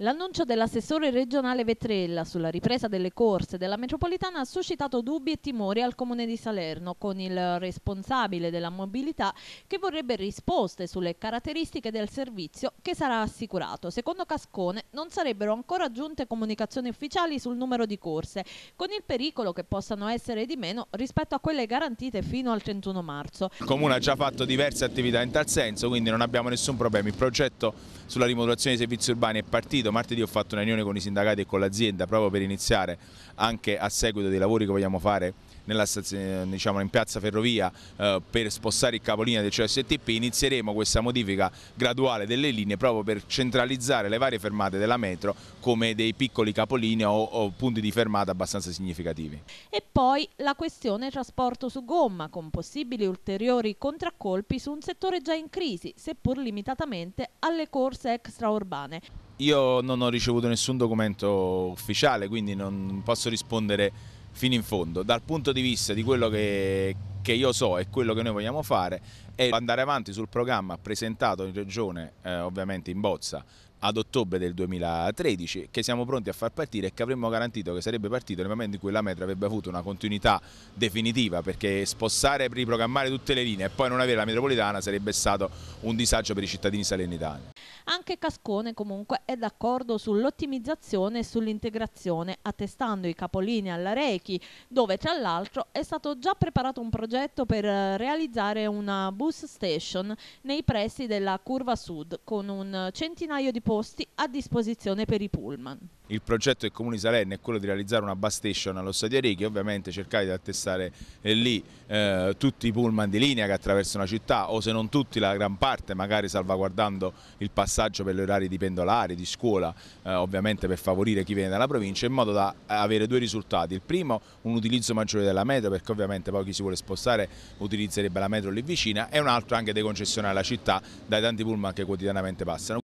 L'annuncio dell'assessore regionale Vetrella sulla ripresa delle corse della metropolitana ha suscitato dubbi e timori al comune di Salerno con il responsabile della mobilità che vorrebbe risposte sulle caratteristiche del servizio che sarà assicurato. Secondo Cascone non sarebbero ancora giunte comunicazioni ufficiali sul numero di corse con il pericolo che possano essere di meno rispetto a quelle garantite fino al 31 marzo. Il comune ha già fatto diverse attività in tal senso quindi non abbiamo nessun problema. Il progetto sulla rimodulazione dei servizi urbani è partito uscito, martedì ho fatto una riunione con i sindacati e con l'azienda proprio per iniziare anche a seguito dei lavori che vogliamo fare nella, diciamo, in piazza Ferrovia eh, per spostare il capolinea del CSTP inizieremo questa modifica graduale delle linee proprio per centralizzare le varie fermate della metro come dei piccoli capolinea o, o punti di fermata abbastanza significativi. E poi la questione trasporto su gomma con possibili ulteriori contraccolpi su un settore già in crisi seppur limitatamente alle corse extraurbane. Io non ho ricevuto nessun documento ufficiale, quindi non posso rispondere fino in fondo. Dal punto di vista di quello che, che io so e quello che noi vogliamo fare è andare avanti sul programma presentato in regione, eh, ovviamente in bozza, ad ottobre del 2013 che siamo pronti a far partire e che avremmo garantito che sarebbe partito nel momento in cui la metro avrebbe avuto una continuità definitiva perché spossare e riprogrammare tutte le linee e poi non avere la metropolitana sarebbe stato un disagio per i cittadini salernitani. Anche Cascone comunque è d'accordo sull'ottimizzazione e sull'integrazione attestando i capolini alla Rechi dove tra l'altro è stato già preparato un progetto per eh, realizzare una bus station nei pressi della curva sud con un centinaio di posti a disposizione per i pullman. Il progetto del Comune di Salerno è quello di realizzare una bus station all'Ossadia Righi, ovviamente cercare di attestare eh, lì eh, tutti i pullman di linea che attraversano la città o se non tutti la gran parte, magari salvaguardando il passaggio per gli orari di pendolari, di scuola, eh, ovviamente per favorire chi viene dalla provincia in modo da eh, avere due risultati. Il primo un utilizzo maggiore della metro perché ovviamente poi chi si vuole spostare utilizzerebbe la metro lì vicina e un altro anche dei concessionari alla città dai tanti pullman che quotidianamente passano.